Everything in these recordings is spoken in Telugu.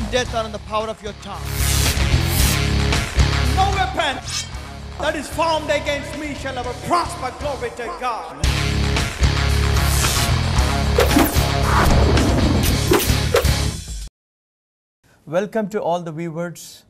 and death are in the power of your tongue. No weapon that is formed against me shall ever prosper. Glory to God. Welcome to all the viewers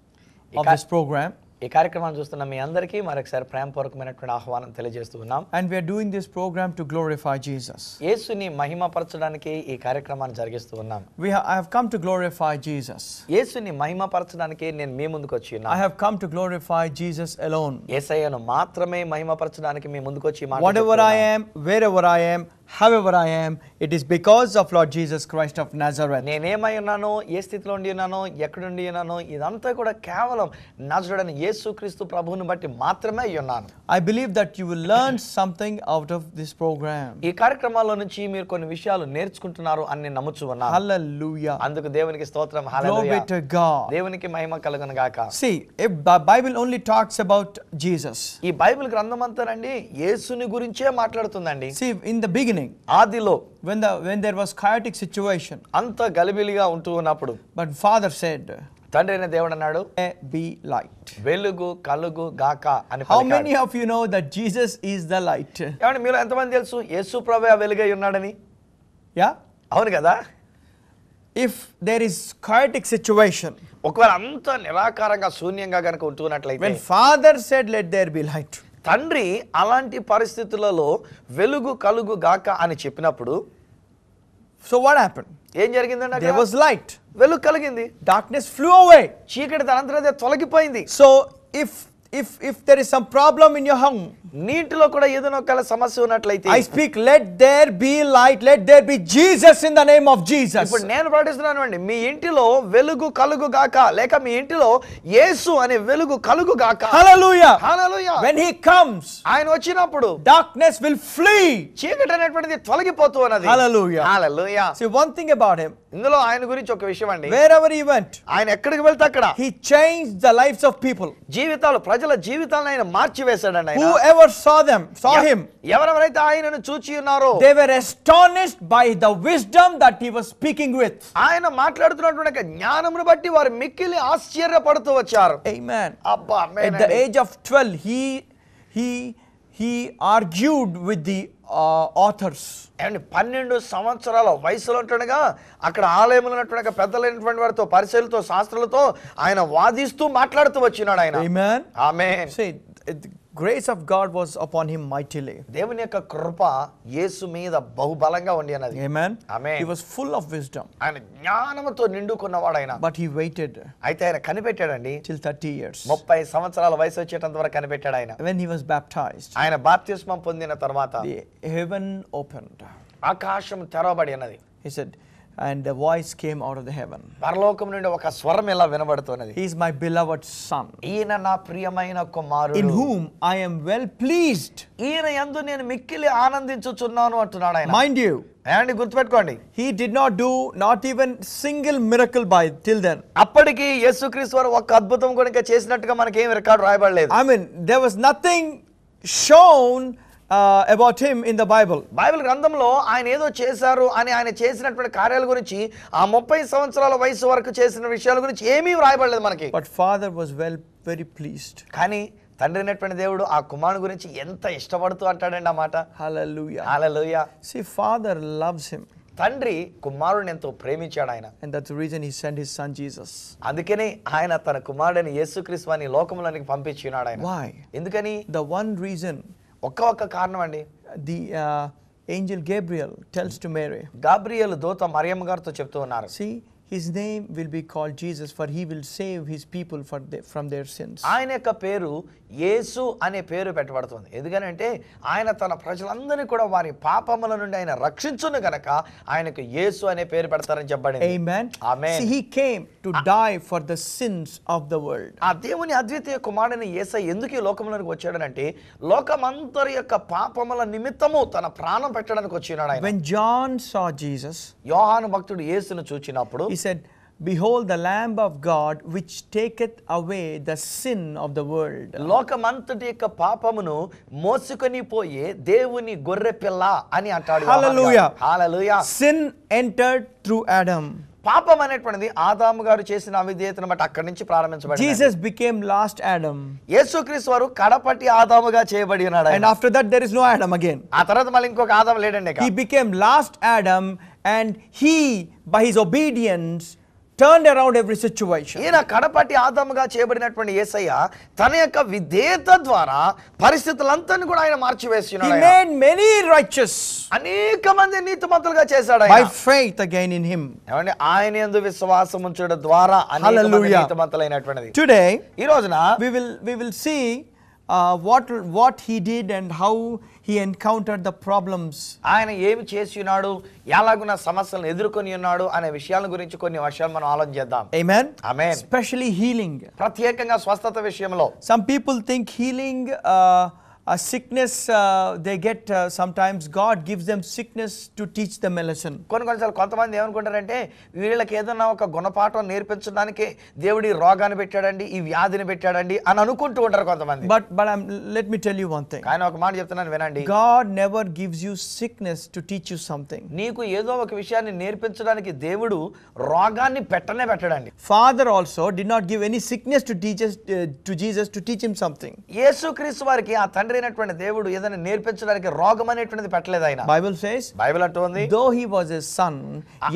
of this program. ఈ కార్యక్రమాన్ని చూస్తున్న మీ అందరికీ మరొకసారి ప్రేమపూర్వకమైనటువంటి ఆహ్వానం తెలియజేస్తూ ఉన్నాం and we are doing this programme to glorify Jesus యేసుని మహిమపరచడానికి ఈ కార్యక్రమాన్ని జరిగిస్తూ ఉన్నాం we have come to glorify Jesus యేసుని మహిమపరచడానికి నేను మీ ముందుకు వచ్చి ఉన్నాను I have come to glorify Jesus alone యేసయ్యను మాత్రమే మహిమపరచడానికి మీ ముందుకు వచ్చి whatever I am wherever I am however I am, it is because of Lord Jesus Christ of Nazareth. నేనేమై ఉన్నానో ఏ స్థితిలో ఉండి ఉన్నానో ఎక్కడ ఉండి ఉన్నానో ఇదంతా కూడా కేవలం నజరుడైన యేసుక్రీస్తు ప్రభువుని బట్టి మాత్రమే ఉన్నాను I believe that you will learn something out of this programme ఈ కార్యక్రమాల్లో నుంచి మీరు కొన్ని విషయాలు నేర్చుకుంటున్నారు అని నేను నమ్ముచున్నాను హల్లెలూయా అందుకు దేవునికి స్తోత్రం హల్లెలూయా దేవునికి మహిమ కలుగును గాక see Bible only talks about Jesus ఈ బైబిల్ గ్రంథం అంతా యేసుని గురించే మాట్లాడుతుందండి see in the beginning beginning ఆదిలో when the when there was chaotic situation అంత గలిబిలిగా ఉంటూ ఉన్నప్పుడు బట్ ఫాదర్ said తండ్రి అయిన దేవుడు అన్నాడు బి లైట్ వెలుగు కలుగు గాక అని how many of you know that Jesus is the light ఏమంటే మీరు ఎంతమంది తెలుసు యేసు ప్రభు వెలుగై ఉన్నాడని యా అవును కదా if there is chaotic situation ఒకవేళ అంత నిరాకారంగా శూన్యంగా కనుక ఉంటున్నట్లయితే father said let there be light తండ్రి అలాంటి పరిస్థితులలో వెలుగు కలుగు గాక అని చెప్పినప్పుడు సో వాట్ హ్యాపెన్ ఏం జరిగిందండి దేర్ వాస్ లైట్ వెలుగు కలిగింది డార్క్నెస్ ఫ్లూ అవే చీకటి తనంతరం తొలగిపోయింది so if if if there is some problem in your home నీటిలో కూడా ఏదైనా ఒకవేళ సమస్య ఉన్నట్లయితే I speak let there be light let there be Jesus in the name of Jesus ఇప్పుడు నేను పాటిస్తున్నాను అండి మీ ఇంటిలో వెలుగు కలుగు గాక లేక మీ ఇంటిలో యేసు అనే వెలుగు కలుగు గాక హల్లెలూయా హల్లెలూయా వెన్ హి కమ్స్ ఆయన వచ్చినప్పుడు డార్క్నెస్ విల్ ఫ్లీ చీకటి అనేటువంటిది తొలగిపోతూ ఉన్నది hallelujah hallelujah see one thing about him ఇందులో ఆయన గురించి ఒక విషయం అండి వేర్ ఎవర్ ఈవెంట్ ఆయన ఎక్కడికి వెళ్తే అక్కడ he change the lives of people జీవితాలు ప్రజల జీవితాలను ఆయన వేశాడండి whoever saw them saw him ఎవరెవరైతే ఆయనను చూచి ఉన్నారో they were astonished by the wisdom that he was speaking with ఆయన మాట్లాడుతున్నటువంటి జ్ఞానమును బట్టి వారు మిక్కిలి ఆశ్చర్యపడుతూ వచ్చారు ఆమేన్ అబ్బా at the age of 12 he he he argued with the others ఏమండి పన్నెండు సంవత్సరాల వయసులో ఉంటుండగా అక్కడ ఆలయంలో ఉన్నటువంటి పెద్దలైనటువంటి వారితో పరిశీలతో శాస్త్రాలతో ఆయన వాదిస్తూ మాట్లాడుతూ వచ్చినాడు ఆయన ఆమె grace of God was upon him mightily. దేవుని యొక్క కృప యేసు మీద బహుబలంగా ఉండి అన్నది. Amen. Amen. He was full of wisdom. ఆయన జ్ఞానంతో నిండుకున్నవాడు ఆయన. But he waited. అయితే ఆయన కనిపెట్టాడండి. Till 30 years. 30 సంవత్సరాల వయసు వచ్చేటంత వరకు కనిపెట్టాడు ఆయన. When he was baptized. ఆయన బాప్తిస్మం పొందిన తర్వాత. The heaven opened. ఆకాశం తెరవబడి అన్నది. He said and the voice came out of the heaven పరలోకం నుండి ఒక స్వరం ఎలా వినబడుతున్నది he is my beloved son ఈయన నా ప్రియమైన కుమారుడు in whom I am well pleased ఈయన యందు నేను మిక్కిలి ఆనందించుచున్నాను అంటున్నాడు ఆయన మైండ్ యు అండ్ గుర్తుపెట్టుకోండి he did not do not even single miracle by till then అప్పటికి యేసుక్రీస్తు వారు ఒక అద్భుతం కూడా ఇంకా చేసినట్టుగా మనకేం రికార్డ్ రాయబడలేదు I mean there was nothing shown Uh, about him in the Bible. Bible Grandam Lo, I need the Chesaru, and I need a chasin at Karel Gurichi, Amopai Sansra, Vice Work Chasin, Vishal Gurichi, Amy Rival the Marki. But father was well, very pleased. Kani, Thundernet Pendevu, Akuman Gurichi, Yenta, Istavatu, and Amata. Hallelujah. Hallelujah. See, father loves him. తండ్రి కుమారునితో ప్రేమించాడు ఆయన and that's reason he send his son Jesus అందుకనే ఆయన తన కుమారుడైన యేసుక్రీస్తు అని లోకములోనికి పంపించినాడు ఆయన వై ఎందుకని ద వన్ రీజన్ ఒక్క ఒక్క కారణం అండి the angel Gabriel tells to Mary Gabriel దూత మరియమ్మ గారితో చెప్తూ ఉన్నారు see his name will be called Jesus for he will save his people for from their sins ఆయన యొక్క పేరు యేసు అనే పేరు పెట్టబడుతుంది ఎందుకనంటే ఆయన తన ప్రజలందరినీ కూడా వారి పాపముల నుండి ఆయన రక్షించును గనక ఆయనకు యేసు అనే పేరు పెడతారని చెప్పండి amen amen he came to die for the sins of the world ఆ దేవుని అద్వితీయ కుమారుడైన యేసు ఎందుకు ఈ లోకంలోకి వచ్చాడనంటే లోకమంతరి యొక్క పాపముల నిమిత్తము తన ప్రాణం పెట్టడానికి వచ్చినాడు ఆయన when john saw jesus యోహాను భక్తుడు యేసును చూచినప్పుడు said, Behold the Lamb of God which taketh away the sin of the world. లోకమంతటి యొక్క పాపమును మోసుకొని పోయే దేవుని గొర్రె పిల్ల అని అంటాడు hallelujah hallelujah sin entered through Adam పాపం అనేటువంటిది ఆదాము గారు చేసిన అవిధేయతను బట్టి అక్కడి నుంచి ప్రారంభించబడింది జీసస్ బికేమ్ లాస్ట్ ఆడమ్ యేసుక్రీస్తు వారు కడపటి ఆదాముగా చేయబడి ఉన్నాడు and after that there is no Adam again ఆ తర్వాత మళ్ళీ ఇంకొక ఆదాం లేడండి he became last Adam and he by his obedience turn around every situation ఈయన కడపటి ఆదముగా చేయబడినటువంటి ఏసయ్య తన యొక్క విధేత ద్వారా పరిస్థితులంతా కూడా ఆయన మార్చివేస్తున్నాడు మెనీ రైచెస్ అనేక మంది నీతిమంతులుగా చేశాడు ఆయన ఫెయిత్ అగైన్ ఇన్ హిమ్ ఏమండి ఆయన యందు విశ్వాసం ఉంచడం ద్వారా అనేక నీతిమంతులైనటువంటిది టుడే ఈ రోజున we will we will see uh, what, what he did and how he encountered the problems. ఆయన ఏమి చేసి ఉన్నాడు ఎలాగున్న సమస్యలను ఎదుర్కొని ఉన్నాడు అనే విషయాల గురించి కొన్ని వర్షాలు మనం ఆలోచన చేద్దాం amen amen especially healing ప్రత్యేకంగా స్వస్థత విషయంలో some people think healing uh, a sickness uh, they get uh, sometimes god gives them sickness to teach them a lesson కొన్ని కొన్నిసార్లు కొంతమంది ఏమనుకుంటారంటే వీళ్ళకి ఏదైనా ఒక గుణపాఠం నేర్పించడానికి దేవుడి రోగాన్ని పెట్టాడండి ఈ వ్యాధిని పెట్టాడండి అని అనుకుంటూ ఉంటారు కొంతమంది but but I'm, let me tell you one thing ఆయన ఒక మాట చెప్తున్నాను వినండి god never gives you sickness to teach you something నీకు ఏదో ఒక విషయాన్ని నేర్పించడానికి దేవుడు రోగాన్ని పెట్టనే పెట్టడండి father also did not give any sickness to teach us, uh, to jesus to teach him something యేసుక్రీస్తు వారికి ఆ తండ్రి అయిపోయినటువంటి దేవుడు ఏదైనా నేర్పించడానికి రోగం అనేటువంటిది పెట్టలేదు ఆయన బైబిల్ సేస్ బైబిల్ అంటుంది though he was a son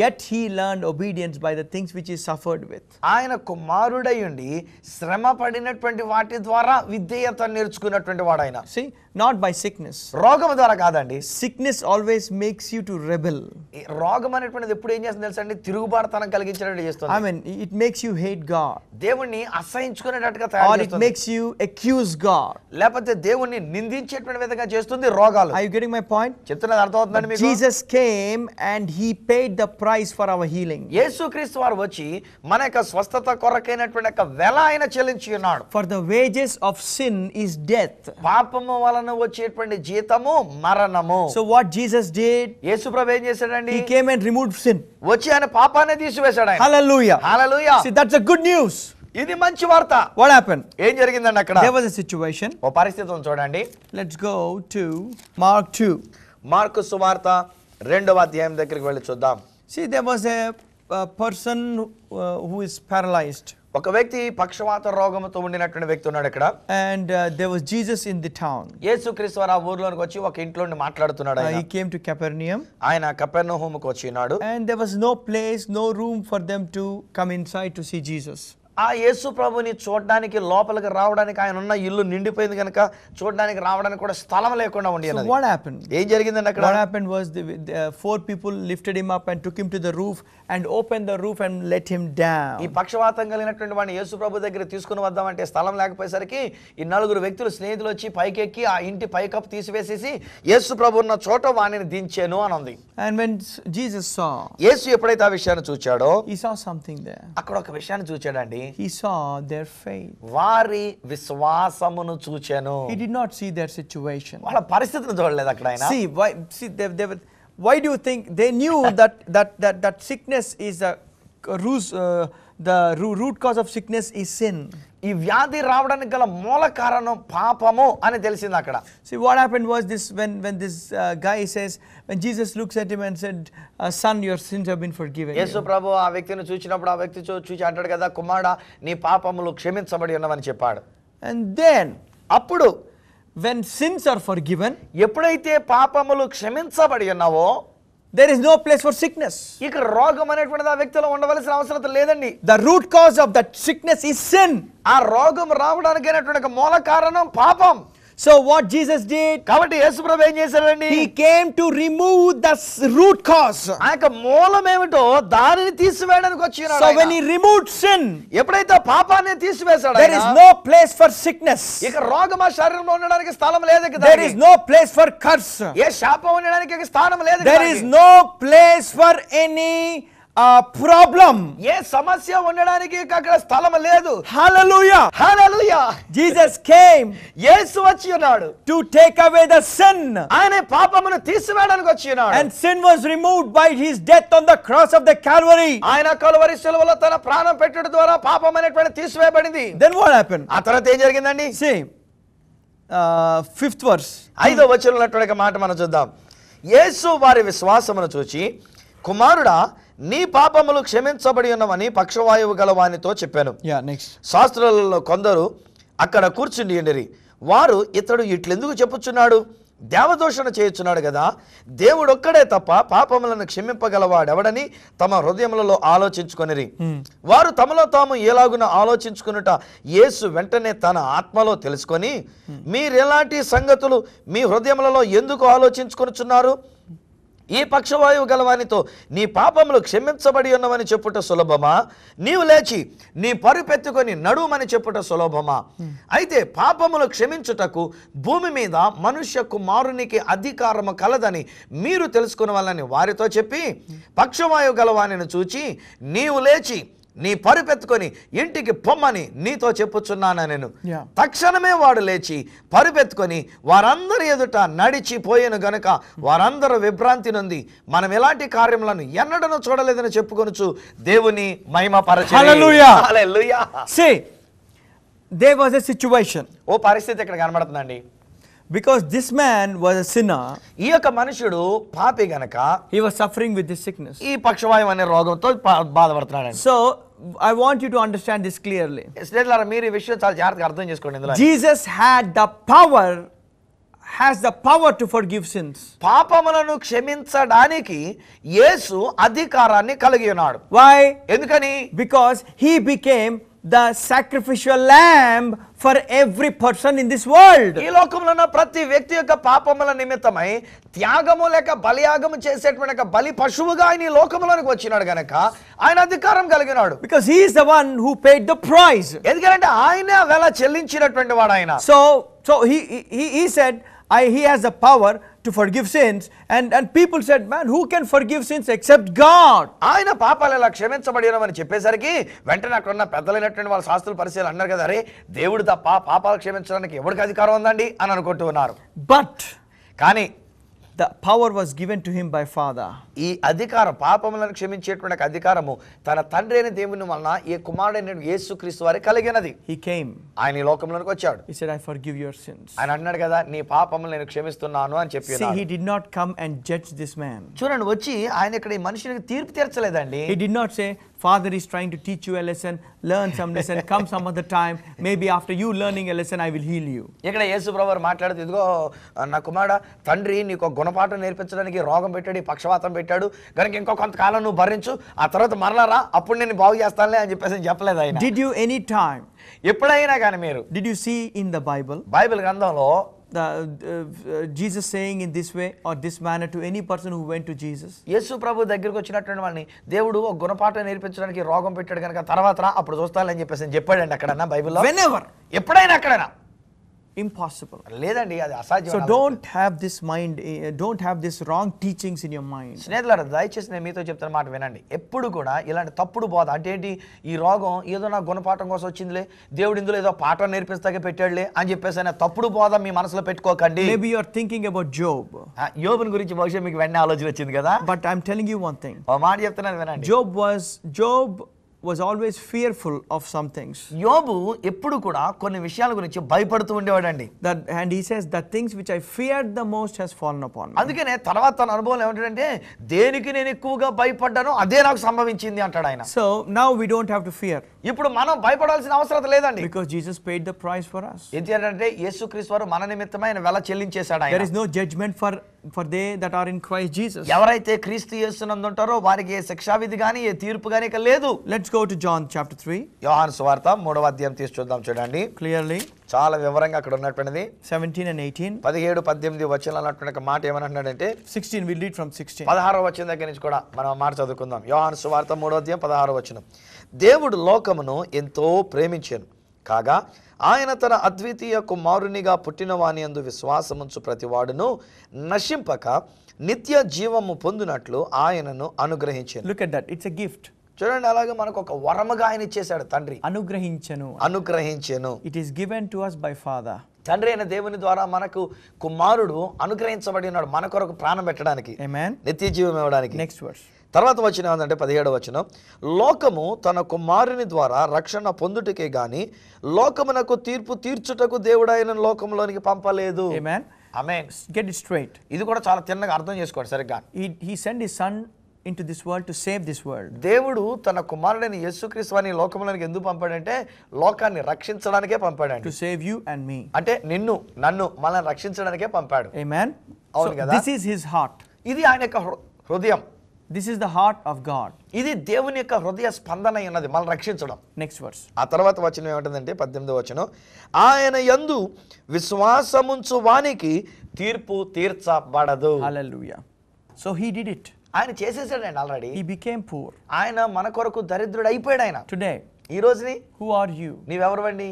yet he learn obedience by the things which he suffered with ఆయన కుమారుడై ఉండి శ్రమ పడినటువంటి వాటి ద్వారా విధేయత నేర్చుకున్నటువంటి వాడు ఆయన సి నాట్ బై సిక్నెస్ రోగం ద్వారా కాదండి sickness always makes you to rebel రోగం అనేటువంటిది ఎప్పుడు ఏం చేస్తుంది తెలుసు అండి తిరుగుబాటుతనం కలిగించినట్టు చేస్తుంది I mean it makes you hate God దేవుణ్ణి అసహించుకునేటట్టుగా తయారు it makes you accuse God లేకపోతే దేవుణ్ణి నిందించేటువంటి విధంగా చేస్తుంది రోగాలు ఐ గెటింగ్ మై పాయింట్ చెప్తున్నది అర్థమవుతుందండి మీకు Jesus came and he paid the price for our healing Yesukreestu వారు వచ్చి మన యొక్క స్వస్థత కొరకైనటువంటి యొక్క వెల ఆయన చెల్లించి ఉన్నాడు for the wages of sin is death పాపము వలన వచ్చేటువంటి జీతము మరణము so what Jesus did Yesu ప్రభు ఏం చేశాడండి he came and remove sin వచ్చి ఆయన పాపాన్ని తీసివేశాడు hallelujah hallelujah see that's a good news ఇది మంచి వార్త వాట్ హ్యాపెన్ ఏం జరిగిందండి అక్కడ దేర్ వాస్ ఎ సిచువేషన్ ఓ పరిస్థితిని చూడండి let's go to Mark 2 Mark సువార్త రెండవ అధ్యాయం దగ్గరికి వెళ్ళి చూద్దాం see there was a person who is paralysed ఒక వ్యక్తి పక్షవాత రోగంతో ఉండినటువంటి వ్యక్తి ఉన్నాడు ఇక్కడ and there was Jesus in the town Yesukreestu వారు ఆ ఊర్లోకి వచ్చి ఒక ఇంట్లో మాట్లాడుతున్నాడు ఆయన హి కేమ్ టు కెపెర్నియం ఆయన కెపెర్నహూముకు వచ్చినాడు and there was no place no room for them to come inside to see Jesus ఆ యేసు ప్రభుని చూడడానికి లోపలికి రావడానికి ఆయన ఉన్న ఇల్లు నిండిపోయింది కనుక చూడడానికి రావడానికి కూడా స్థలం లేకుండా ఉండేది వాట్ హ్యాపెన్ ఏం జరిగిందండి అక్కడ what happen was the four people lifted him up and took him to the roof and open the roof and let him down ఈ పక్షవాతం కలిగినటువంటి వాడిని యేసు ప్రభు దగ్గర తీసుకుని వద్దామంటే స్థలం లేకపోయేసరికి ఈ నలుగురు వ్యక్తులు స్నేహితులు వచ్చి పైకెక్కి ఆ ఇంటి పైకప్పు తీసివేసేసి యేసు ప్రభు ఉన్న చోట వాణిని దించాను అని ఉంది and when Jesus saw Yesu ఎప్పుడైతే ఆ విషయాన్ని చూచాడో ఈ సా సంథింగ్ దే అక్కడ ఒక విషయాన్ని చూచాడండి he saw their faith. వారి విశ్వాసమును చూచెను He did not see their situation. వాళ్ళ పరిస్థితిని చూడలేదు అక్కడ ఆయన See, why, see, they, they, were- why do you think they knew that, that, that, that sickness is a ruse the root cause of sickness ఈ సిన్ ఈ వ్యాధి రావడానికి గల మూల కారణం పాపము అని తెలిసింది అక్కడ see what happen was this when when this guy says when Jesus look at him and said son your sins have been forgiven Yesu ప్రభు ఆ వ్యక్తిని చూసినప్పుడు ఆ వ్యక్తి చూసి అంటాడు కదా కుమారుడా నీ పాపములు క్షమించబడి ఉన్నవని చెప్పాడు అండ్ దెన్ అప్పుడు when sins are forgiven ఎప్పుడైతే పాపములు క్షమించబడి ఉన్నావో there is no place for sickness ఇక రోగం అనేటువంటిది ఆ వ్యక్తిలో ఉండవలసిన అవసరం లేదండి the root cause of that sickness is sin ఆ రోగం రావడానికి మూల కారణం పాపం సో వాట్ జీసస్ డిడ్ కాబట్టి యేసుప్రభు ఏం చేశారండి he came to remove the root cause ఆ యొక్క మూలం ఏమిటో దానిని తీసివేయడానికి వచ్చినాడు so when he removed sin ఎప్పుడైతే పాపాన్ని తీసివేశాడు there is no place for sickness ఇక రోగం ఆ శరీరంలో ఉండడానికి స్థలం లేదు కదా there is no place for curse ఏ శాపం ఉండడానికి స్థానం లేదు there is no place for any ఆ ప్రాబ్లం ఏ సమస్య ఉండడానికి అక్కడ స్థలం లేదు హల్లెలూయా హల్లెలూయా జీసస్ కేమ్ యేసు వచ్చి ఉన్నాడు to take away the sin ఆయన పాపమును తీసివేయడానికి వచ్చి ఉన్నాడు and sin was removed by his death on the cross of the Calvary ఆయన కల్వరి శిలువలో తన ప్రాణం పెట్టడం ద్వారా పాపం అనేటువంటి తీసివేయబడింది దెన్ వాట్ హాపెన్ ఆ తర్వాత ఏం జరిగిందండి సేమ్ ఫిఫ్త్ వర్స్ ఐదో వచనంలో మాట మనం చూద్దాం యేసు వారి విశ్వాసమును చూచి కుమారుడా నీ పాపములు క్షమించబడి ఉన్నవని పక్షవాయువు గల వానితో చెప్పాను శాస్త్రులలో కొందరు అక్కడ కూర్చుండి వారు ఇతడు ఇట్లెందుకు చెప్పుచున్నాడు దేవదోషణ చేయుచున్నాడు కదా దేవుడొక్కడే తప్ప పాపములను క్షమింపగలవాడెవడని తమ హృదయములలో ఆలోచించుకొనిరి hmm. వారు తమలో తాము ఎలాగున ఆలోచించుకున్నట యేసు వెంటనే తన ఆత్మలో తెలుసుకొని hmm. మీరెలాంటి సంగతులు మీ హృదయములలో ఎందుకు ఆలోచించుకొనుచున్నారు ఈ పక్షవాయువు గలవానితో నీ పాపములు క్షమించబడి ఉన్నవని చెప్పుట సులభమా నీవు లేచి నీ పెత్తుకొని నడుమని చెప్పుట సులభమా అయితే పాపములు క్షమించుటకు భూమి మీద మనుష్య కుమారునికి అధికారము కలదని మీరు తెలుసుకుని వారితో చెప్పి పక్షవాయువు గలవానిని చూచి నీవు లేచి నీ పరుపెత్తుకొని ఇంటికి పొమ్మని నీతో చెప్పుచున్నాను నేను తక్షణమే వాడు లేచి పరుపెత్తుకొని వారందరి ఎదుట నడిచిపోయాను గనుక వారందరూ విభ్రాంతి నుండి మనం ఎలాంటి కార్యములను ఎన్నడను చూడలేదని చెప్పుకొనుచు దేవుని మహిమ పరచే దేర్ వాజ్ ఎ సిచ్యువేషన్ ఓ పరిస్థితి ఇక్కడ కనబడుతుందండి because this man was sinner ఈ యొక్క మనుషుడు పాపి గనక he was suffering with this sickness ఈ పక్షవాయం అనే రోగంతో బాధపడుతున్నాడు so I want you to understand this clearly స్నేహితులారా మీరు ఈ విషయం చాలా జాగ్రత్తగా అర్థం చేసుకోండి ఇందులో Jesus had the power has the power to forgive sins పాపములను క్షమించడానికి యేసు అధికారాన్ని కలిగి ఉన్నాడు వై ఎందుకని because he became the sacrificial lamb for every person in this world ఈ లోకంలో ఉన్న ప్రతి వ్యక్తి యొక్క పాపముల నిమిత్తమై త్యాగము లేక బలియాగము చేసేటువంటి ఒక బలి పశువుగా ఆయన ఈ లోకంలోనికి వచ్చినాడు గనక ఆయన అధికారం కలిగినాడు because he is the one who paid the price ఎందుకంటే ఆయన వెల చెల్లించినటువంటి వాడు ఆయన so so he he he said i he has the power to forgive sins and and people said man who can forgive sins except god ఆయన పాపాలు ఎలా క్షమించబడినో అని చెప్పేసరికి వెంటనే అక్కడ ఉన్న పెద్దలైనటువంటి వాళ్ళ శాస్త్రుల పరిశీలన అన్నారు కదా అరే దేవుడు తప్ప పాపాలు క్షమించడానికి ఎవరికి అధికారం ఉందండి అని అనుకుంటూ ఉన్నారు బట్ కానీ the power was given to him by father ఈ అధికారం పాపములను క్షమించేటువంటి అధికారము తన తండ్రి అయిన దేవుని వలన ఈ కుమారుడైన యేసుక్రీస్తు వారి కలిగినది హి కేమ్ ఆయన ఈ లోకంలోకి వచ్చాడు యువర్ సిన్స్ ఆయన అన్నాడు కదా నీ పాపములు నేను క్షమిస్తున్నాను అని చెప్పి see did not come and judge this man చూడండి వచ్చి ఆయన ఇక్కడ ఈ మనిషిని తీర్పు తీర్చలేదండి he did not say father is trying to teach you a lesson, learn some lesson, come some other time. Maybe after you learning a lesson, I will heal you. ఇక్కడ యేసు ప్రభువారు మాట్లాడుతూ ఇదిగో నా కుమారుడ తండ్రి నీకు గుణపాఠం నేర్పించడానికి రోగం పెట్టాడు పక్షవాతం పెట్టాడు కనుక ఇంకో కొంతకాలం నువ్వు భరించు ఆ తర్వాత మరలరా అప్పుడు నేను బాగు చేస్తానులే అని చెప్పేసి చెప్పలేదు ఆయన డిడ్ యూ ఎనీ టైం ఎప్పుడైనా కానీ మీరు did you see in the Bible Bible గ్రంథంలో Jesus saying in this way or this manner to any person who went to Jesus Yesu ప్రభు దగ్గరికి వచ్చినటువంటి వాళ్ళని దేవుడు ఒక గుణపాఠం నేర్పించడానికి రోగం పెట్టాడు కనుక తర్వాత అప్పుడు చూస్తానని చెప్పేసి చెప్పాడండి అక్కడన్నా బైబిల్లో వెన్ ఎవర్ ఎప్పుడైనా అక్కడైనా ఇంపాసిబుల్ లేదండి అది అసాధ్యం so don't have this mind don't have this wrong teachings in your mind స్నేహితులారా దయచేసి నేను మీతో చెప్తున్న మాట వినండి ఎప్పుడు కూడా ఇలాంటి తప్పుడు బోధ అంటే ఏంటి ఈ రోగం ఏదో నా గుణపాఠం కోసం వచ్చిందిలే దేవుడు ఇందులో ఏదో పాఠం నేర్పిస్తాగా పెట్టాడులే అని చెప్పేసి అనే తప్పుడు బోధ మీ మనసులో పెట్టుకోకండి maybe you are are thinking about Job యోబుని గురించి బహుశా మీకు వెంటనే ఆలోచన వచ్చింది కదా but I'm telling you one thing మాట చెప్తున్నాను వినండి Job was Job was always fearful of some things Yobu ఎప్పుడు కూడా కొన్ని విషయాల గురించి భయపడుతూ ఉండేవాడు అండి that and he says the things which I fear the most he's fallen upon అందుకనే తర్వాత తన అనుభవం ఏమంటాడంటే దేనికి నేను ఎక్కువగా భయపడ్డాను అదే నాకు సంభవించింది అంటాడు ఆయన so now we don't have to fear ఇప్పుడు మనం భయపడాల్సిన అవసరం లేదండి because Jesus paid the price for us ఎందుకంటే యేసుక్రీస్తు వారు మన నిమిత్తమైన ఆయన వెల చెల్లించేశాడు ఆయన there is no judgment for for they that are in Christ Jesus ఎవరైతే క్రీస్తు యేసునందు ఉంటారో వారికి ఏ శిక్షా విధి గాని ఏ తీర్పు గాని ఇక లేదు let's go to John chapter 3 Yohanu సువార్త 3వ అధ్యాయం తీసి చూద్దాం చూడండి క్లియర్లీ చాలా వివరంగా అక్కడ ఉన్నటువంటిది సెవెంటీన్ అండ్ ఎయిటీన్ పదిహేడు పద్దెనిమిది వచ్చిన అన్నటువంటి మాట ఏమనంటున్నాడంటే sixteen will read from sixteen పదహారు వచ్చిన దగ్గర నుంచి కూడా మనం మాట చదువుకుందాం యోహాన్ సువార్త మూడో అధ్యాయం పదహారు వచ్చిన దేవుడు లోకమును ఎంతో ప్రేమించాను కాగా ఆయన తన అద్వితీయ కుమారునిగా పుట్టిన వాని అందు విశ్వాసముంచు ప్రతివాడును నశింపక నిత్య జీవము పొందినట్లు ఆయనను అనుగ్రహించాను look at that it's a gift చూడండి అలాగే మనకు ఒక వరముగా ఆయన ఇచ్చేసాడు తండ్రి అనుగ్రహించను అనుగ్రహించను it is given to us by father తండ్రి అయిన దేవుని ద్వారా మనకు కుమారుడు అనుగ్రహించబడి ఉన్నాడు మన కొరకు ప్రాణం పెట్టడానికి నిత్య జీవం ఇవ్వడానికి నెక్స్ట్ వర్స్ తర్వాత వచ్చిన ఏంటంటే పదిహేడు వచ్చిన లోకము తన కుమారుని ద్వారా రక్షణ పొందుటకే గాని లోకమునకు తీర్పు తీర్చుటకు దేవుడైన లోకంలోనికి పంపలేదు ఇది కూడా చాలా తిన్నగా అర్థం చేసుకోండి సరిగ్గా సెండ్ ఈ son into this world to save this world దేవుడు తన కుమారుడైన యేసుక్రీస్తు వారిని లోకంలోనికి ఎందుకు పంపాడంటే లోకాన్ని రక్షించడానికే పంపాడు to save you and me అంటే నిన్ను నన్ను మనల్ని రక్షించడానికే పంపాడు amen అవును కదా this is హిస్ హార్ట్ ఇది ఆయన యొక్క హృదయం this is the heart of God ఇది దేవుని యొక్క హృదయ స్పందన ఉన్నది మనం రక్షించడం నెక్స్ట్ వర్స్ ఆ తర్వాత వచనం ఏమిటంటే పద్దెనిమిదో వచనం ఆయన యందు విశ్వాసముంచు వానికి తీర్పు తీర్చబడదు hallelujah so he did it ఆయన చేసేసాడండి ఆల్రెడీ హీ బికేమ్ పూర్ ఆయన మన కొరకు దరిద్రుడు అయిపోయాడు ఆయన టుడే ఈ రోజుని హూ ఆర్ యూ నీవెవరు అండి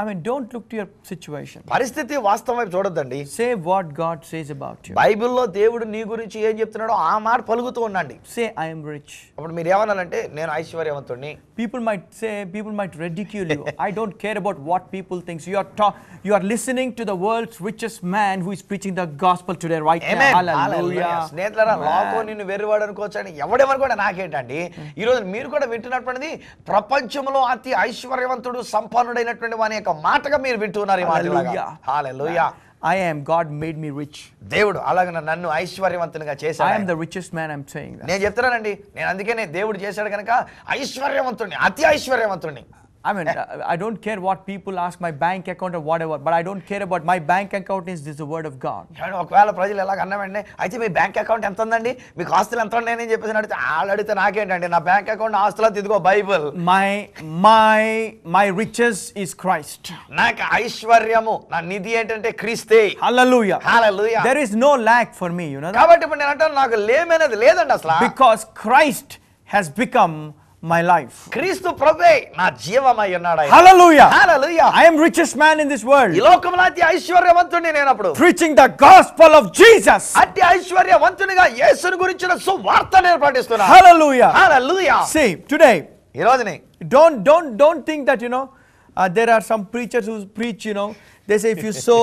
I mean don't look to your situation పరిస్థితి వాస్తవం వైపు చూడొద్దండి say what God says about you బైబిల్లో దేవుడు నీ గురించి ఏం చెప్తున్నాడో ఆ మాట పలుకుతూ ఉండండి సే ఐ యామ్ రిచ్ అప్పుడు మీరు ఏమనాలంటే నేను ఐశ్వర్యవంతుడిని people might say people might ridicule you I don't care about what people thinks you are talk you are listening to the world's richest man who is preaching the gospel today right now hallelujah స్నేహితులారా లోకం నిన్ను వెర్రివాడు అనుకోవచ్చని ఎవడెవరు నాకేంటండి hmm. ఈ రోజు మీరు కూడా వింటున్నటువంటిది ప్రపంచంలో అతి ఐశ్వర్యవంతుడు సంపన్నుడైనటువంటి వాని అనేక మాటగా మీరు వింటున్నారు ఈ మాట I am God made me rich దేవుడు అలాగే నన్ను ఐశ్వర్యవంతునిగా చేశాడు I am the richest man I am saying నేను చెప్తున్నానండి నేను అందుకే దేవుడు చేశాడు కనుక ఐశ్వర్యవంతుడిని అతి ఐశ్వర్యవంతుడిని I mean, uh, I don't care what people ask my bank account or whatever, but I don't care about my bank account is this the word of God. ఒకవేళ ప్రజలు ఎలాగ అన్నామండి అయితే మీ బ్యాంక్ అకౌంట్ ఎంత ఉందండి మీకు ఆస్తులు ఎంత ఉన్నాయని చెప్పేసి అడిగితే వాళ్ళు అడిగితే నాకేంటండి నా బ్యాంక్ అకౌంట్ ఆస్తులు ఇదిగో Bible my my my riches is Christ నాకు ఐశ్వర్యము నా నిధి ఏంటంటే క్రీస్తే hallelujah is no lack for me you know కాబట్టి ఇప్పుడు నేను అంటాను నాకు లేమనేది లేదండి అసలు because Christ has become my life క్రీస్తు ప్రభే నా జీవమై ఉన్నాడు hallelujah hallelujah I am richest man in this world ఈ లోకంలో అతి ఐశ్వర్యవంతుడిని నేను అప్పుడు preaching the gospel of Jesus అతి ఐశ్వర్యవంతునిగా యేసుని గురించిన సువార్త నేను పాటిస్తున్నాను హల్లెలూయా హల్లెలూయా సీ టుడే ఈ రోజుని don't don't don't think that you know there are some preachers who preach you know they say if you sow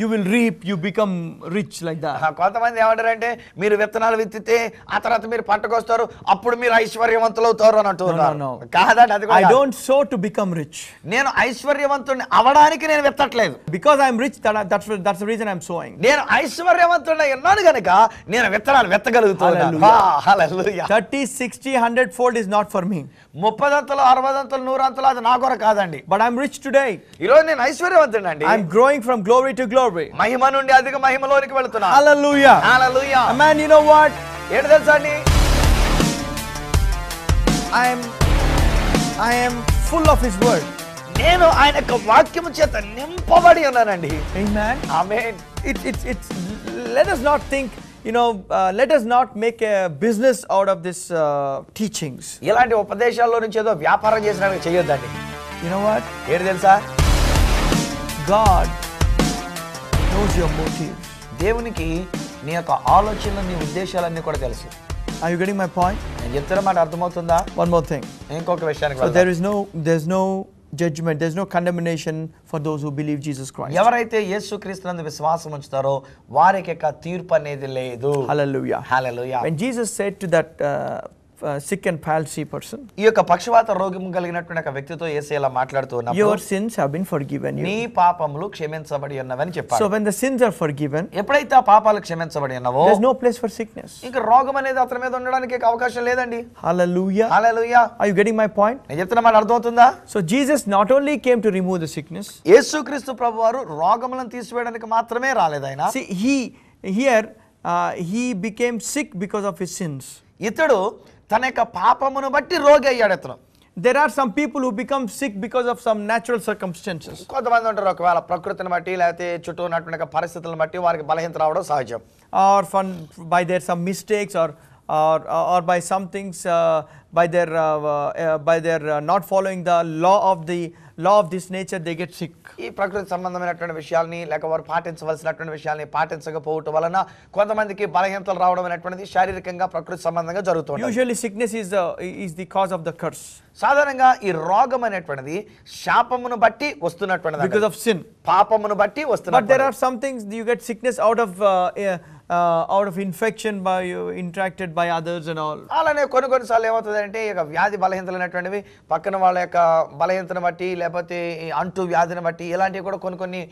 you will reap you become rich like that కొంతమంది ఏమంటారు అంటే మీరు విత్తనాలు విత్తితే ఆ తర్వాత మీరు పట్టుకొస్తారు అప్పుడు మీరు ఐశ్వర్యవంతులు అవుతారు అని అంటున్నారు కాదండి అది I don't sow to become rich నేను ఐశ్వర్యవంతుని అవడానికి నేను విత్తట్లేదు because I'm rich that's that's reason I'm sowing నేను ఐశ్వర్యవంతుడు ఉన్నాను కనుక నేను విత్తనాలు వెత్తగలుగుతాను thirty sixty hundred fold is not for me ముప్పదంతలు అరవదంతలు నూరంతలు అది నా కొర కాదండి బట్ ఐఎమ్ రిచ్ టుడే ఈరోజు నేను ఐశ్వర్యవంతుడు అండి I'm growing from glory to glory. మహిమ నుండి అధిక మహిమలోనికి వెళ్తున్నా Hallelujah. Hallelujah. Man, you know what? ఏంటి తెలుసా అండి I am I am full of his word. నేను ఆయన యొక్క వాక్యము చేత నింపబడి ఉన్నానండి Amen. Amen It, it, it's let us not think you know uh, let us not make a business out of this uh, teachings ఇలాంటి ఉపదేశాల్లో నుంచి ఏదో వ్యాపారం చేసినాక చేయొద్దండి you know what ఏంటి తెలుసా గాడ్ నోస్ యువర్ మోటివ్ దేవునికి నీ యొక్క ఆలోచనలు నీ ఉద్దేశాలన్నీ కూడా తెలుసు I you getting my point నేను చెప్తున్న మాట అర్థమవుతుందా వన్ మోర్ థింగ్ ఇంకొక విషయానికి there is no there is no judgment there is no condemnation for those who believe Jesus Christ ఎవరైతే యేసు క్రీస్తు నందు విశ్వాసం ఉంచుతారో వారికి యొక్క తీర్పు అనేది లేదు hallelujah hallelujah when Jesus said to that sick and palsy person ఈ యొక్క పక్షవాత రోగం కలిగినటువంటి ఒక వ్యక్తితో ఏసేలా మాట్లాడుతూ మాట్లాడుతూ your sins have been forgiven నీ పాపములు క్షమించబడి ఉన్నవని చెప్పారు so when the sins are forgiven ఎప్పుడైతే ఆ పాపాలు క్షమించబడి ఉన్నవో there no place for sickness ఇంకా రోగం అనేది అతని మీద ఉండడానికి అవకాశం లేదండి hallelujah hallelujah are you getting my point నేను చెప్తున్న మాట అర్థమవుతుందా so Jesus not only came to remove the sickness Yesukristu ప్రభువారు రోగములను తీసివేయడానికి మాత్రమే రాలేదు ఆయన he here he became sick because of his sins ఇతడు తన యొక్క పాపమును బట్టి రోగి అయ్యాడు అతను there are some people who become sick because of some natural circumstances కొంతమంది ఉంటారు ఒకవేళ ప్రకృతిని బట్టి లేకపోతే చుట్టూ ఉన్నటువంటి పరిస్థితులను బట్టి వారికి బలహీనత రావడం సహజం are fun by there some mistakes are or, or by some things uh, by their, uh, uh, by their not following the law of the law of this nature they get sick ఈ ప్రకృతి సంబంధమైనటువంటి విషయాల్ని లేక వారు పాటించవలసినటువంటి విషయాల్ని పాటించకపోవటం వలన కొంతమందికి బలహీనతలు రావడం అనేటువంటిది శారీరకంగా ప్రకృతి సంబంధంగా జరుగుతుంది usually sickness is is the cause of the curse సాధారణంగా ఈ రోగం అనేటువంటిది శాపమును బట్టి వస్తున్నటువంటిది బికాజ్ ఆఫ్ సిన్ పాపమును బట్టి వస్తున్నది but there are some things you get sickness out of out of infection by interacted by others and all అలానే కొన్ని కొన్నిసార్లు ఏమవుతుందంటే ఇక వ్యాధి అనేటువంటివి పక్కన వాళ్ళ యొక్క బలహీనతను బట్టి లేకపోతే అంటు వ్యాధిని బట్టి ఇలాంటివి కూడా కొన్ని కొన్ని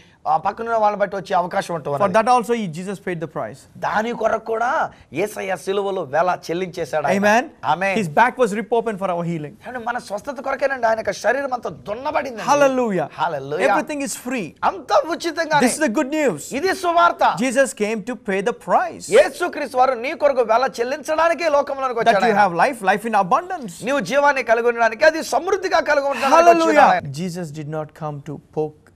పక్కన వాళ్ళని బట్టి వచ్చే అవకాశం ఉంటుంది దట్ ఆల్సో ఈ జీసస్ పేడ్ ద ప్రైస్ దాని కొరకు కూడా యేసయ్య సిలువలో వెల చెల్లించేశాడు amen amen his back was rip open for our healing and మన స్వస్థత కొరకేనండి ఆయన శరీరం అంతా దున్నబడింది hallelujah hallelujah everything is free అంతా ఉచితంగా this is the good news ఇది సువార్త Jesus came to pay the price. Yesukristu వారు నీ కొరకు వెల చెల్లించడానికే లోకంలోకి వచ్చాడు. That you have life, life in abundance. నీవు జీవాన్ని కలిగి ఉండడానికి అది సమృద్ధిగా కలిగి ఉండడానికి వచ్చాడు. Hallelujah. Jesus did not come to poke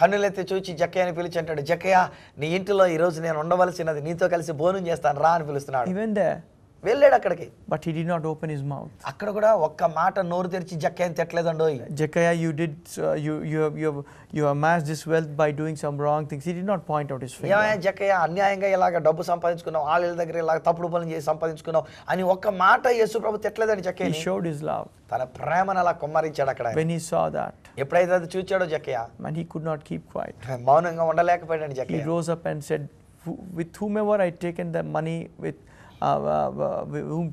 కన్నులెత్తి చూచి జక్కయ్య అని పిలిచి అంటాడు జక్కయ్య నీ ఇంటిలో ఈ రోజు నేను ఉండవలసినది నీతో కలిసి భోజనం చేస్తాను రా అని పిలుస్తున్నాడు వెళ్ళాడు అక్కడికి but he did not open his mouth అక్కడ కూడా ఒక్క మాట నోరు తెరిచి జక్కయ్య తెట్టలేదండో Jakkayya you did you you you you amass this wealth by doing some wrong things he did not point out his finger Jakkayya అన్యాయంగా ఇలాగ డబ్బు సంపాదించుకున్నావు వాళ్ళ దగ్గర ఇలాగ తప్పుడు పనులు చేసి సంపాదించుకున్నావు అని ఒక్క మాట యేసు ప్రభు తెట్టలేదని Jakkayya he showed his love తన ప్రేమను అలా కుమ్మరించాడు అక్కడ వెన్ హీ సా దట్ ఎప్పుడైతే అది చూచాడో Jakkayya and he could not keep quiet మౌనంగా ఉండలేకపోయాడు Jakkayya he rose up and said with whom ever I taken the money with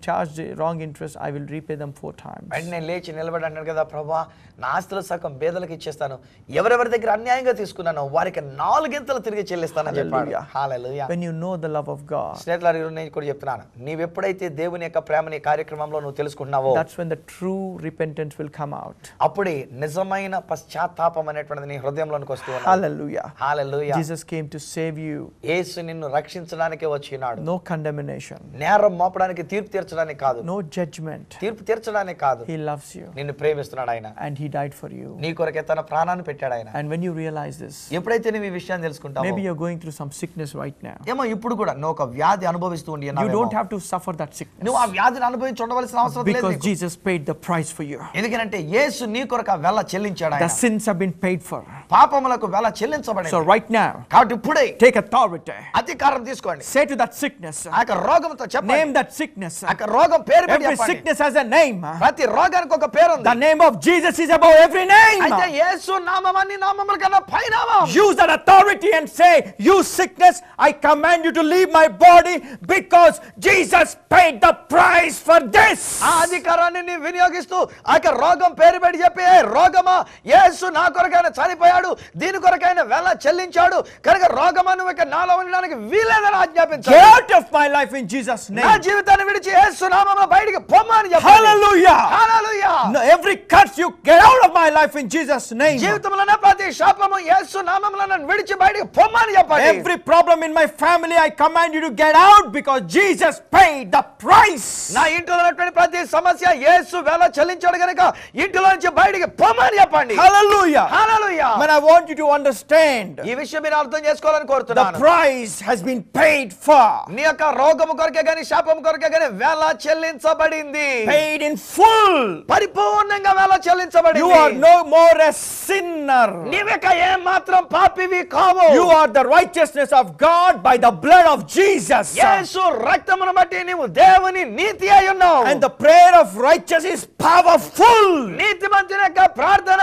charge wrong interest I will will repay them four times. వెంటనే లేచి నిలబడి అన్నాడు కదా ప్రభా నా ఆస్తుల సగం బేదలకు ఇచ్చేస్తాను ఎవరెవరి దగ్గర అన్యాయంగా తీసుకున్నానో వారికి నాలుగింతలు తిరిగి చెల్లిస్తానని చెప్పాడు హల్లెలూయా when you know the love of God స్నేహితులారా నేను కూడా చెప్తున్నాను నీవు ఎప్పుడైతే దేవుని యొక్క ప్రేమని కార్యక్రమంలో నువ్వు తెలుసుకుంటున్నావో that's when the true repentance will come out అప్పుడే నిజమైన పశ్చాత్తాపం అనేటువంటిది నీ హృదయంలోనికి వస్తూ ఉన్నది hallelujah hallelujah Jesus came to save you Yesu నిన్ను రక్షించడానికి వచ్చినాడు నో కండెమినేషన్ నేరం మోపడానికి తీర్పు తీర్చడానికి కాదు నో జడ్జ్మెంట్ తీర్పు తీర్చడానికి కాదు హీ లవ్స్ యు నిన్ను ప్రేమిస్తున్నాడు ఆయన and he died for you నీ కొరకే తన ప్రాణాన్ని పెట్టాడు ఆయన and when you realize this ఎప్పుడైతే నువ్వు ఈ విషయాన్ని తెలుసుకుంటావు maybe you are going through some sickness right now ఏమో ఇప్పుడు కూడా నువ్వు ఒక వ్యాధి అనుభవిస్తూ ఉండి you don't have to suffer that sickness నువ్వు ఆ వ్యాధిని అనుభవించి ఉండవలసిన అవసరం లేదు because Jesus paid the price for you ఎందుకంటే యేసు నీ కొరకు ఆ వెల చెల్లించాడు ఆయన the sins have been paid for పాపములకు వెల చెల్లించబడింది సో రైట్ నౌ కాబట్టి ఇప్పుడే టేక్ అథారిటీ అధికారం తీసుకోండి సే టు దట్ సిక్నెస్ ఆ రోగంతో చెప్పండి నేమ్ దట్ సిక్నెస్ రోగం పేరు పెట్టి every sickness has a name ప్రతి రోగానికి ఒక పేరు ఉంది the name of Jesus is every name Yesu నామం అన్ని నామముల కన్నా నామం use that authority and say you sickness I command you to leave my body because Jesus paid the price for this ఆ అధికారాన్ని నీ వినియోగిస్తూ అక్కడ రోగం పేరు పెట్టి చెప్పి రోగమా యేసు నా కొరకైనా చనిపోయాడు దీని కొరకైనా వెళ్ళ చెల్లించాడు కనుక రోగమా నువ్వు నాలో ఉండడానికి వీలేదని ఆజ్ఞాపించాడు of my life in Jesus Jesus name. నా జీవితాన్ని విడిచి యేసు నామమున బయటికి పొమ్మని చెప్పండి. Hallelujah. Hallelujah. No, every curse you get out of my life in Jesus name. జీవితంలోన ప్రతి శాపము యేసు నామమున నన్ను విడిచి బయటికి పొమ్మని చెప్పండి. Every problem in my family I command you to get out because Jesus paid the price. నా ఇంట్లో ఉన్నటువంటి ప్రతి సమస్య యేసు వేల చెల్లించాడు గనుక ఇంట్లో నుంచి బయటికి పొమ్మని చెప్పండి. Hallelujah. Hallelujah. Man I want you to understand. ఈ విషయం మీరు అర్థం చేసుకోవాలని కోరుతున్నాను. The price has been paid for. నీ యొక్క రోగము కొరకు కానీ శాపం కొరకే కానీ వేళ చెల్లించబడింది పెయిడ్ ఇన్ ఫుల్ పరిపూర్ణంగా వేళ చెల్లించబడింది you are no more a sinner నీవేక ఏ మాత్రం పాపివి కావు you are the righteousness of God by the blood of Jesus Yesu రక్తమును బట్టి నీవు దేవుని నీతి అయి ఉన్నావు and the prayer of righteous is powerful నీతి మంత్రిక ప్రార్థన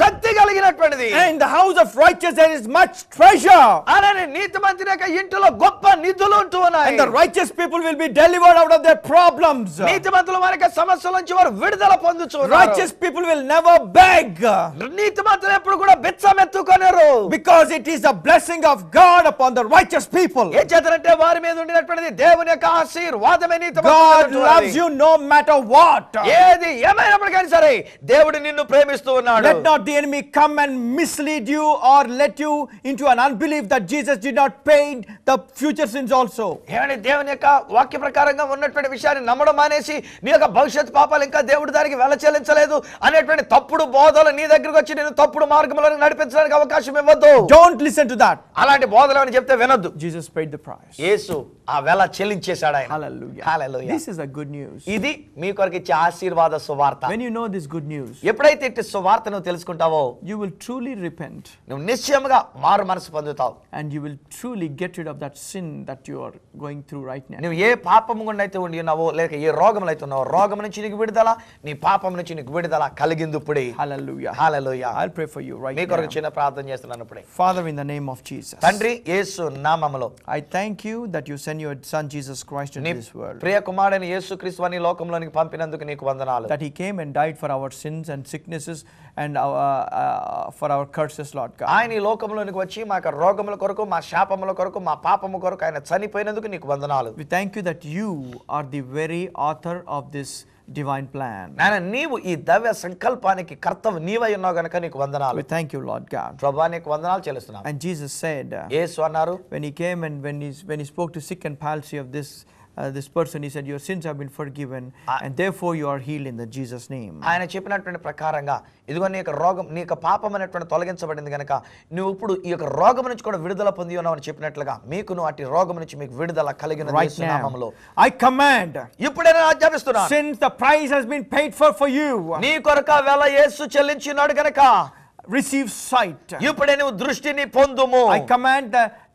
శక్తి కలిగినటువంటిది in the house of righteous there is much treasure అలానే నీతి మంత్రిక ఇంటిలో గొప్ప నిధులు ఉంటున్నాయి people will be delivered out of their problems. నీతిమంతులు వారి యొక్క సమస్యల నుంచి వారు విడుదల పొందుచున్నారు. Righteous people will never beg. నీతిమంతులు ఎప్పుడు కూడా బిచ్చమెత్తుకొనరు. Because it is a blessing of God upon the righteous people. ఏ చేతనంటే వారి మీద ఉండినటువంటిది దేవుని యొక్క ఆశీర్వాదమే నీతిమంతులు. God loves you no matter what. ఏది ఏమైనప్పటికీ సరే దేవుడు నిన్ను ప్రేమిస్తూ ఉన్నాడు. Let not the enemy come and mislead you or let you into an unbelief that Jesus did not pay the future sins also. ఏమంటే దేవుని యొక్క వాక్య ప్రకారంగా ఉన్నటువంటి విషయాన్ని నమ్మడం మానేసి నీ యొక్క భవిష్యత్ పాపాలు ఇంకా దేవుడి దానికి వెల చెల్లించలేదు అనేటువంటి తప్పుడు బోధలు నీ దగ్గరకు వచ్చి నేను తప్పుడు మార్గంలో నడిపించడానికి అవకాశం ఇవ్వద్దు డోంట్ లిసన్ టు దాట్ అలాంటి బోధలు అని చెప్తే వినొద్దు Jesus paid the price Yesu ఆ వెల చెల్లించేశాడు ఆయన hallelujah hallelujah this is the good news ఇది మీ కొరకు ఇచ్చే ఆశీర్వాద సువార్త when you know this good news ఎప్పుడైతే ఇట్టి నువ్వు తెలుసుకుంటావో యు విల్ ట్రూలీ రిపెంట్ నువ్వు నిశ్చయముగా మారు మనసు పొందుతావు and you will truly get rid of that sin that you are going through right now ఏ పాపము గుండా అయితే ఉండి ఉన్నావో లేక ఏ రోగములు అయితే ఉన్నావో రోగం నుంచి నీకు విడుదల నీ పాపం నుంచి నీకు విడుదల కలిగింది ఇప్పుడు కొరకు చిన్న ప్రార్థన చేస్తున్నాను ఇప్పుడే father in the name of Jesus తండ్రి యేసు నామములో I thank you that you send your son Jesus Christ in this world ప్రియ కుమారుడైన యేసు క్రీస్తు అని లోకంలోనికి పంపినందుకు నీకు వందనాలు that he came and died for our sins and sicknesses and uh, for our curses, Lord God. Aini lokamulo niku vachi ma ka rogamulo koruko ma shapamulo koruko ma papamulo koruko aina chani pane duku niku vandanalu. We thank you that you are the very author of this divine plan. Nana nivu ee davya sankalpaniki kartavu nivai unnao ganaka niku vandanalu. We thank you Lord God. Prabhu aniku vandanalu chelustunnam. And Jesus said Yesu annaru when he came and when he when he spoke to sick and palsy of this this person ఈ said your sins have been forgiven and therefore you are healed in the Jesus name ఆయన చెప్పినటువంటి ప్రకారంగా ఇదిగో నీ యొక్క రోగం నీ యొక్క పాపం అనేటువంటి తొలగించబడింది కనుక నువ్వు ఇప్పుడు ఈ యొక్క రోగం నుంచి కూడా విడుదల పొంది ఉన్నావు అని చెప్పినట్లుగా మీకును అటు రోగం నుంచి మీకు విడుదల కలిగిన ఐ కమాండ్ ఇప్పుడైనా ఆజ్ఞాపిస్తున్నాను sins the price has been paid for for you నీ కొరక వేళ యేసు చెల్లించినాడు గనుక రిసీవ్ సైట్ ఇప్పుడే నువ్వు దృష్టిని పొందుము I command the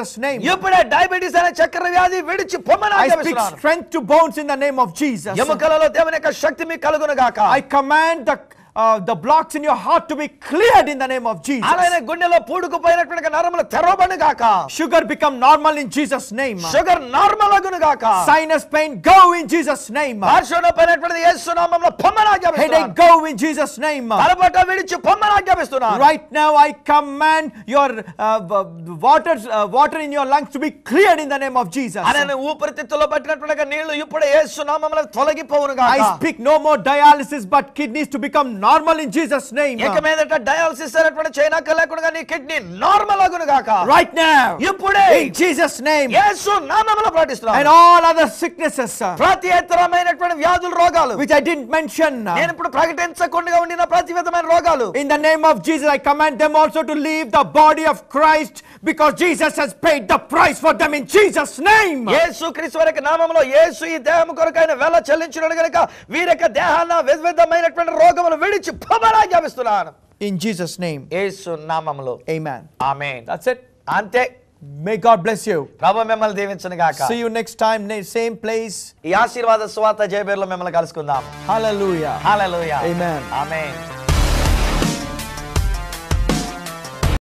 Jesus' name. ఇప్పుడే డయాబెటిస్ అనే చక్కెర వ్యాధి విడిచి పొమ్మని I speak strength to bones in the name of Jesus. ఎముకలలో దేవుని యొక్క శక్తి మీకు కలుగును గాక. I command the uh, the blocks in your heart to be cleared in the name of Jesus. Sugar become normal in Jesus name. Sugar normal Sinus pain go in Jesus name. పార్శ్వనపైనటువంటి Yesu Headache go in Jesus name. Right now I command your uh, uh, water in your lungs to be cleared in the name of Jesus. I speak no more dialysis but kidneys to become normal in Jesus name. ఇక మీదట డయాలసిస్ అనేటువంటి చేయనక్క లేకుండా నీ కిడ్నీ నార్మల్ అగును గాక. Right now. ఇప్పుడే in Jesus name. యేసు నామములో ప్రార్థిస్తున్నాను. And all other sicknesses. ప్రతి ఇతరమైనటువంటి వ్యాధులు రోగాలు which I didn't mention. నేను ఇప్పుడు ప్రకటించకుండా ఉండిన ప్రతి విధమైన రోగాలు in the name of Jesus I command them also to leave the body of Christ because Jesus has paid the price for them in Jesus name యేసుక్రీస్తు వారి నామములో యేసు ఈ దేహం కొరకు ఆయన వెల చెల్లించున్నాడు గనుక వీరక దేహాన విధవిధమైనటువంటి రోగములు విడిచి పబలా జాపిస్తున్నాను in Jesus name యేసు నామములో amen amen that's it అంతే May God bless you. ప్రభు మిమ్మల్ని దీవించను గాక. See you next time same place. ఈ ఆశీర్వాద సువార్త జయబేర్లో మిమ్మల్ని కలుసుకుందాం. Hallelujah. Hallelujah. Amen. Amen.